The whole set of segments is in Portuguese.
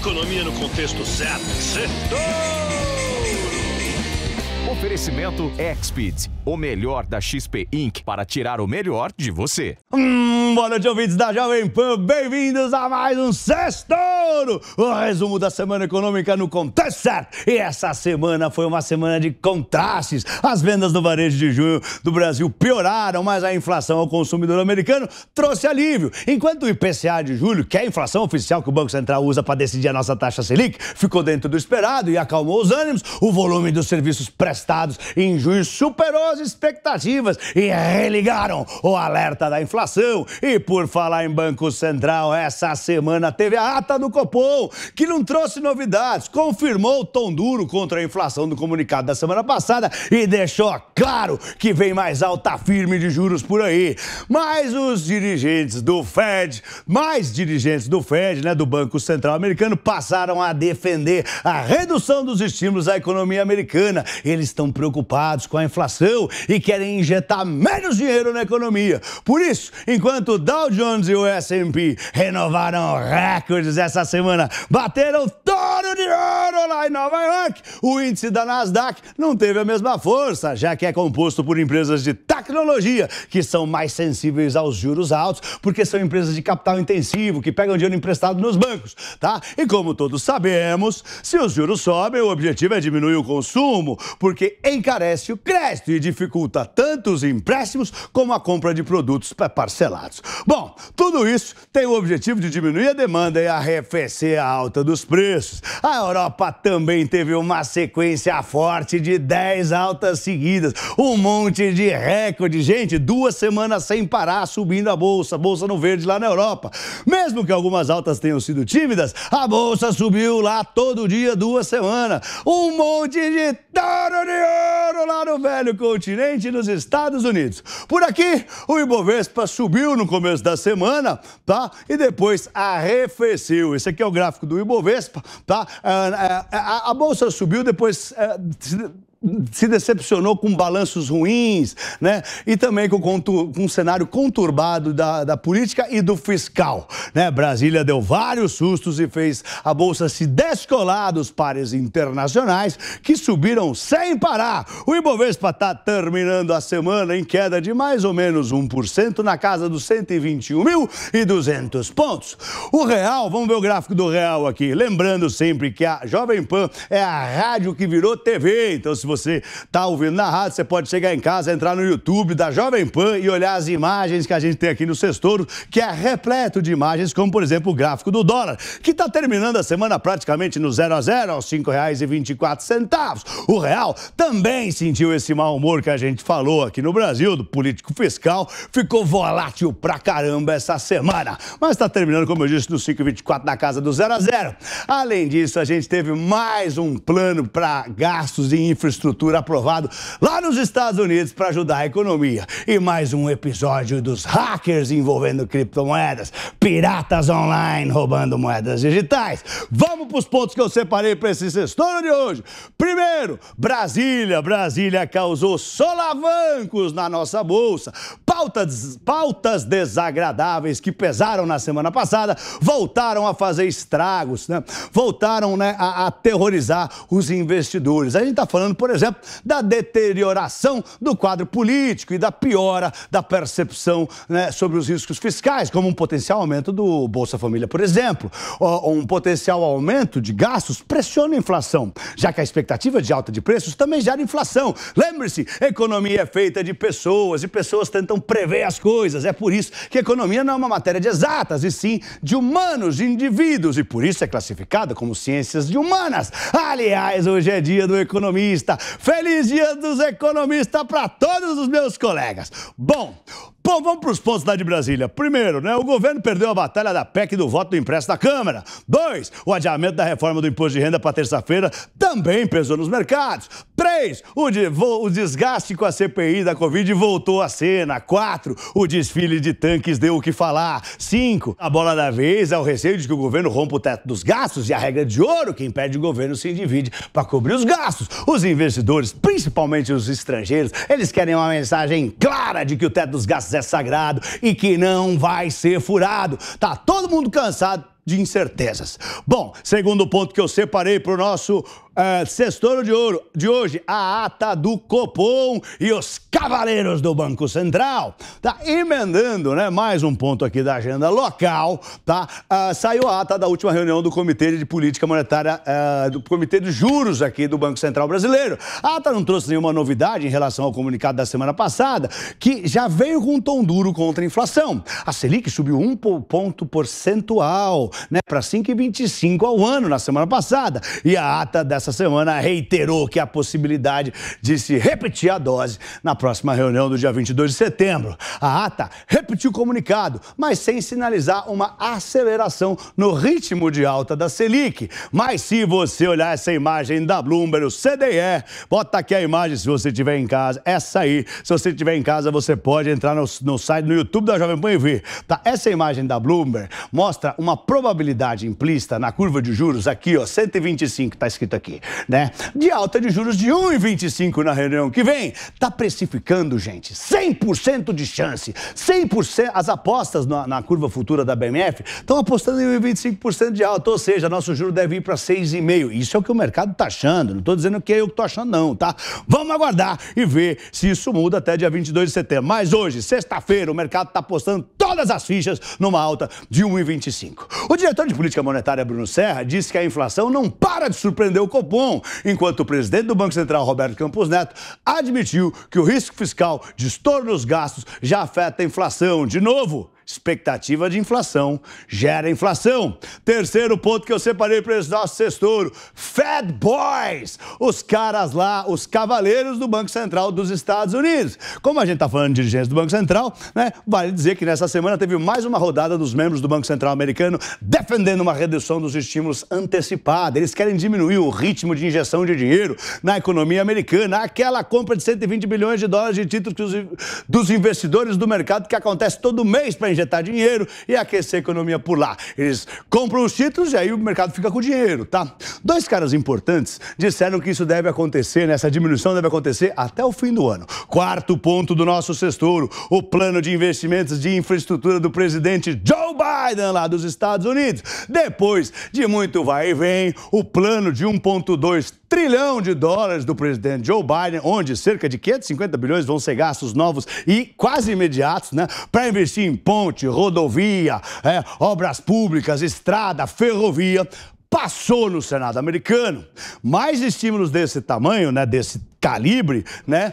economia no contexto certo. Setor! Oferecimento XPIT, o melhor da XP Inc. para tirar o melhor de você. Hum, boa noite, ouvintes da Jovem Pan. Bem-vindos a mais um Sextouro, o resumo da semana econômica no Contexto E essa semana foi uma semana de contrastes. As vendas no varejo de junho do Brasil pioraram, mas a inflação ao consumidor americano trouxe alívio. Enquanto o IPCA de julho, que é a inflação oficial que o Banco Central usa para decidir a nossa taxa Selic, ficou dentro do esperado e acalmou os ânimos, o volume dos serviços prestados Estados em junho superou as expectativas e religaram o alerta da inflação. E por falar em Banco Central, essa semana teve a ata do Copom, que não trouxe novidades, confirmou o tom duro contra a inflação do comunicado da semana passada e deixou claro que vem mais alta firme de juros por aí. Mas os dirigentes do Fed, mais dirigentes do Fed, né, do Banco Central Americano, passaram a defender a redução dos estímulos à economia americana. Eles estão preocupados com a inflação e querem injetar menos dinheiro na economia. Por isso, enquanto o Dow Jones e o S&P renovaram recordes essa semana, bateram tono de ouro lá em Nova York, o índice da Nasdaq não teve a mesma força, já que é composto por empresas de tecnologia que são mais sensíveis aos juros altos, porque são empresas de capital intensivo que pegam dinheiro emprestado nos bancos, tá? E como todos sabemos, se os juros sobem, o objetivo é diminuir o consumo, porque porque encarece o crédito e dificulta tanto os empréstimos como a compra de produtos parcelados. Bom, tudo isso tem o objetivo de diminuir a demanda e arrefecer a alta dos preços. A Europa também teve uma sequência forte de 10 altas seguidas, um monte de recorde. Gente, duas semanas sem parar subindo a bolsa, bolsa no verde lá na Europa. Mesmo que algumas altas tenham sido tímidas, a bolsa subiu lá todo dia, duas semanas. Um monte de touro de Ouro lá no velho continente, nos Estados Unidos. Por aqui, o Ibovespa subiu no começo da semana, tá? E depois arrefeceu. Esse aqui é o gráfico do Ibovespa, tá? A, ah, a, ah, a, ah, a bolsa subiu, depois eh, se decepcionou com balanços ruins, né? E também com, com um cenário conturbado da, da política e do fiscal, né? Brasília deu vários sustos e fez a bolsa se descolar dos pares internacionais que subiram sem parar. O Ibovespa está terminando a semana em queda de mais ou menos 1% na casa dos 121.200 pontos. O real, vamos ver o gráfico do real aqui. Lembrando sempre que a Jovem Pan é a rádio que virou TV, então se você está ouvindo na rádio, você pode chegar em casa, entrar no YouTube da Jovem Pan e olhar as imagens que a gente tem aqui no Sextouro, que é repleto de imagens, como por exemplo o gráfico do dólar, que está terminando a semana praticamente no zero a zero, aos R$ 5,24. O real também sentiu esse mau humor que a gente falou aqui no Brasil, do político fiscal, ficou volátil pra caramba essa semana, mas está terminando, como eu disse, no 5,24 na casa do zero a zero. Além disso, a gente teve mais um plano para gastos em infraestrutura estrutura aprovado lá nos Estados Unidos para ajudar a economia. E mais um episódio dos hackers envolvendo criptomoedas, piratas online roubando moedas digitais. Vamos para os pontos que eu separei para esse sextouro de hoje. Primeiro, Brasília. Brasília causou solavancos na nossa bolsa. Pautas, pautas desagradáveis que pesaram na semana passada voltaram a fazer estragos, né? voltaram né, a aterrorizar os investidores. A gente está falando, por por exemplo, da deterioração do quadro político e da piora da percepção né, sobre os riscos fiscais, como um potencial aumento do Bolsa Família, por exemplo, ou um potencial aumento de gastos pressiona a inflação, já que a expectativa de alta de preços também gera inflação. Lembre-se, economia é feita de pessoas e pessoas tentam prever as coisas. É por isso que economia não é uma matéria de exatas, e sim de humanos, de indivíduos, e por isso é classificada como ciências de humanas. Aliás, hoje é dia do economista. Feliz Dia dos Economistas para todos os meus colegas. Bom, Bom, vamos para os pontos da de Brasília. Primeiro, né, o governo perdeu a batalha da PEC do voto do empréstimo da Câmara. Dois, o adiamento da reforma do imposto de renda para terça-feira também pesou nos mercados. Três, o, de, o desgaste com a CPI da Covid voltou à cena. Quatro, o desfile de tanques deu o que falar. Cinco, a bola da vez é o receio de que o governo rompa o teto dos gastos e a regra de ouro, que impede o governo se divide para cobrir os gastos. Os investidores, principalmente os estrangeiros, eles querem uma mensagem clara de que o teto dos gastos é sagrado e que não vai ser furado. Tá todo mundo cansado de incertezas. Bom, segundo ponto que eu separei para o nosso Uh, é, sextouro de ouro de hoje, a ata do Copom e os cavaleiros do Banco Central. Tá emendando, né? Mais um ponto aqui da agenda local, tá? Uh, saiu a ata da última reunião do Comitê de Política Monetária, uh, do Comitê de Juros aqui do Banco Central Brasileiro. A ata não trouxe nenhuma novidade em relação ao comunicado da semana passada, que já veio com um tom duro contra a inflação. A Selic subiu um ponto percentual, né? Para 5,25 ao ano na semana passada. E a ata dessa essa semana reiterou que há possibilidade de se repetir a dose na próxima reunião do dia 22 de setembro. A ATA repetiu o comunicado, mas sem sinalizar uma aceleração no ritmo de alta da Selic. Mas se você olhar essa imagem da Bloomberg, o CDE, bota aqui a imagem se você tiver em casa, essa aí. Se você tiver em casa, você pode entrar no, no site, no YouTube da Jovem Pan e ver. Tá? Essa imagem da Bloomberg mostra uma probabilidade implícita na curva de juros aqui, ó, 125, tá escrito aqui aqui, né? De alta de juros de 1,25 na reunião que vem. Tá precificando, gente, 100% de chance. 100% as apostas na, na curva futura da BMF estão apostando em 1,25% de alta, ou seja, nosso juro deve ir para 6,5. Isso é o que o mercado tá achando. Não tô dizendo que é eu que tô achando não, tá? Vamos aguardar e ver se isso muda até dia 22 de setembro. Mas hoje, sexta-feira, o mercado está apostando todas as fichas numa alta de 1,25. O diretor de política monetária Bruno Serra disse que a inflação não para de surpreender o Copom, enquanto o presidente do Banco Central, Roberto Campos Neto, admitiu que o risco fiscal de estouro nos gastos já afeta a inflação. De novo, expectativa de inflação gera inflação. Terceiro ponto que eu separei para esse nosso sextouro, Fed Boys, os caras lá, os cavaleiros do Banco Central dos Estados Unidos. Como a gente está falando de dirigentes do Banco Central, né, vale dizer que nessa semana teve mais uma rodada dos membros do Banco Central americano defendendo uma redução dos estímulos antecipada. Eles querem diminuir o ritmo de injeção de dinheiro na economia americana, aquela compra de 120 bilhões de dólares de títulos dos investidores do mercado que acontece todo mês para injetar dinheiro e aquecer a economia por lá. Eles compram os títulos e aí o mercado fica com o dinheiro, tá? Dois caras importantes disseram que isso deve acontecer, né? essa diminuição deve acontecer até o fim do ano. Quarto ponto do nosso sextouro, o plano de investimentos de infraestrutura do presidente Joe Biden lá dos Estados Unidos. Depois de muito vai e vem, o plano de 1,2 trilhão de dólares do presidente Joe Biden, onde cerca de 550 bilhões vão ser gastos novos e quase imediatos, né, para investir em ponte, rodovia, é, obras públicas, estrada, ferrovia, passou no Senado americano. Mais estímulos desse tamanho, né, desse calibre, né?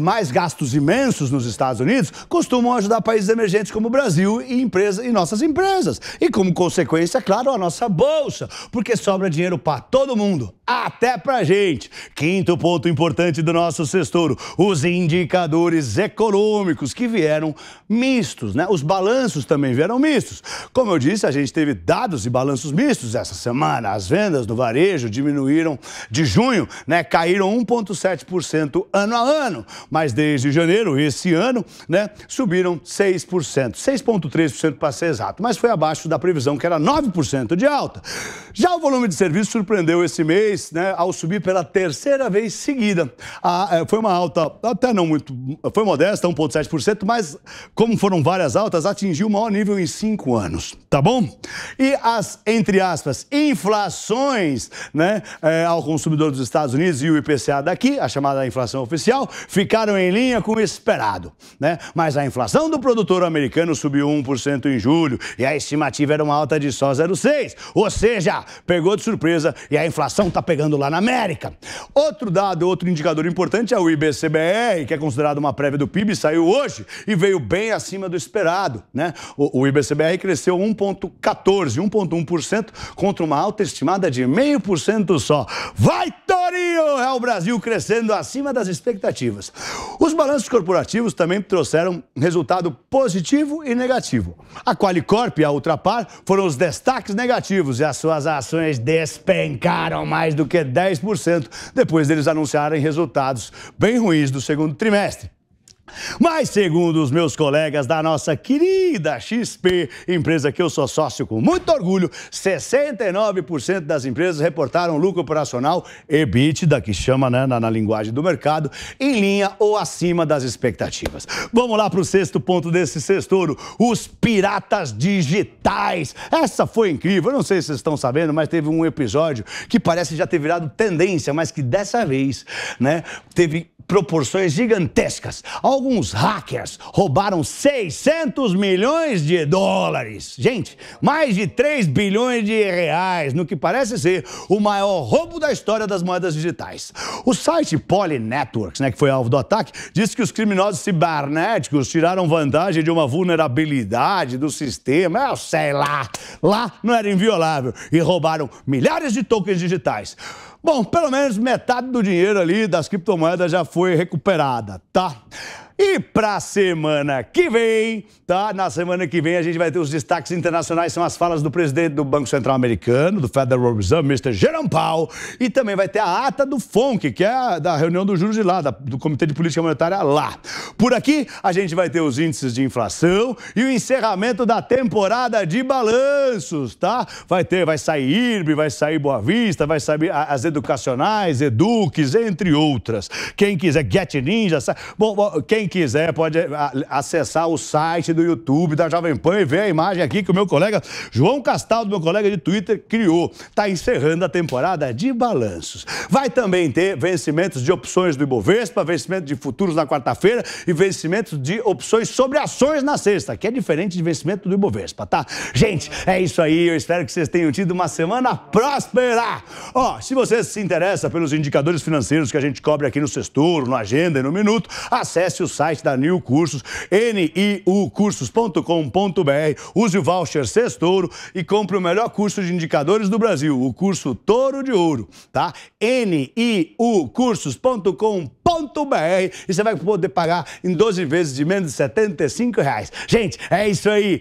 mais gastos imensos nos Estados Unidos, costumam ajudar países emergentes como o Brasil e, empresa, e nossas empresas. E como consequência, claro, a nossa bolsa, porque sobra dinheiro para todo mundo, até para gente. Quinto ponto importante do nosso sextouro, os indicadores econômicos que vieram mistos, né? Os balanços também vieram mistos. Como eu disse, a gente teve dados e balanços mistos essa semana. As vendas no varejo diminuíram de junho, né? Caíram 1,7%. 7% ano a ano, mas desde janeiro, esse ano, né, subiram 6%, 6,3% para ser exato, mas foi abaixo da previsão, que era 9% de alta. Já o volume de serviços surpreendeu esse mês, né, ao subir pela terceira vez seguida. A, é, foi uma alta, até não muito, foi modesta, 1,7%, mas como foram várias altas, atingiu o maior nível em cinco anos, tá bom? E as, entre aspas, inflações, né, é, ao consumidor dos Estados Unidos e o IPCA daqui, a chamada inflação oficial, ficaram em linha com o esperado. Né? Mas a inflação do produtor americano subiu 1% em julho e a estimativa era uma alta de só 0,6%. Ou seja, pegou de surpresa e a inflação está pegando lá na América. Outro dado, outro indicador importante é o IBCBR, que é considerado uma prévia do PIB, saiu hoje e veio bem acima do esperado. Né? O, o IBCBR cresceu 1,14%, 1,1% contra uma alta estimada de 0,5% só. Vai Marinho! É o Brasil crescendo acima das expectativas. Os balanços corporativos também trouxeram resultado positivo e negativo. A Qualicorp e a Ultrapar foram os destaques negativos e as suas ações despencaram mais do que 10% depois deles anunciarem resultados bem ruins do segundo trimestre. Mas, segundo os meus colegas da nossa querida XP, empresa que eu sou sócio com muito orgulho, 69% das empresas reportaram lucro operacional EBITDA, que chama né, na, na linguagem do mercado, em linha ou acima das expectativas. Vamos lá para o sexto ponto desse sextouro: os piratas digitais. Essa foi incrível, eu não sei se vocês estão sabendo, mas teve um episódio que parece já ter virado tendência, mas que dessa vez né, teve proporções gigantescas. Alguns hackers roubaram 600 milhões de dólares. Gente, mais de 3 bilhões de reais, no que parece ser o maior roubo da história das moedas digitais. O site Poly Networks, né, que foi alvo do ataque, disse que os criminosos cibernéticos tiraram vantagem de uma vulnerabilidade do sistema, eu sei lá. Lá não era inviolável e roubaram milhares de tokens digitais. Bom, pelo menos metade do dinheiro ali das criptomoedas já foi recuperada, tá? E a semana que vem, tá? Na semana que vem a gente vai ter os destaques internacionais, são as falas do presidente do Banco Central Americano, do Federal Reserve, Mr. Jerome Powell, e também vai ter a ata do FONC, que é a, da reunião do juros de lá, da, do Comitê de Política Monetária lá. Por aqui a gente vai ter os índices de inflação e o encerramento da temporada de balanços, tá? Vai ter, vai sair IRB, vai sair Boa Vista, vai sair as educacionais, Eduques, entre outras. Quem quiser Get Ninja, sa... bom, bom quem quiser pode ah, acessar o site do YouTube da Jovem Pan e ver a imagem aqui que o meu colega João Castaldo, meu colega de Twitter, criou. Está encerrando a temporada de balanços. Vai também ter vencimentos de opções do Ibovespa, vencimento de futuros na quarta-feira e vencimentos de opções sobre ações na sexta, que é diferente de vencimento do Ibovespa, tá? Gente, é isso aí. Eu espero que vocês tenham tido uma semana próspera. Ó, oh, se você se interessa pelos indicadores financeiros que a gente cobre aqui no Sextouro, no Agenda e no Minuto, acesse o site da New Cursos, niucursos.com.br. Use o voucher Sextouro e compre o melhor curso de indicadores do Brasil, o curso Touro de Ouro, tá? niucursos.com.br e você vai poder pagar em 12 vezes de menos de 75 reais. Gente, é isso aí.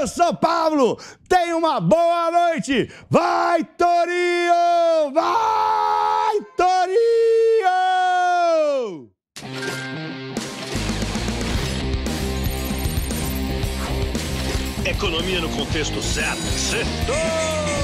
Eu sou Pablo. Tenha uma boa noite. Vai, Torinho! Vai, Torinho! economia no contexto certo. Setor!